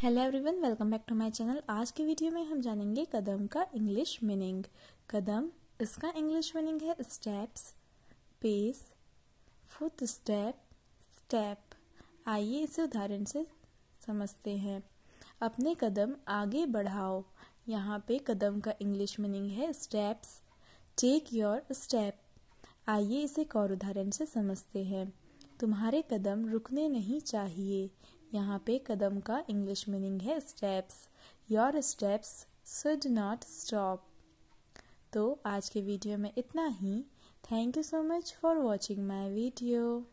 hello everyone welcome back to my channel आज के video में हम जानेंगे कदम का इंग्लिश मीनिंग कदम इसका इंग्लिश मीनिंग है steps pace foot step step आइए इसे उदाहरण से समझते हैं अपने कदम आगे बढ़ाओ यहाँ पे कदम का इंग्लिश मीनिंग है स्टेप्स टेक योर स्टेप आइए इसे एक और उदाहरण से समझते हैं तुम्हारे कदम रुकने नहीं चाहिए यहाँ पे कदम का इंग्लिश मीनिंग है steps your steps should not stop तो आज के वीडियो में इतना ही thank you so much for watching my video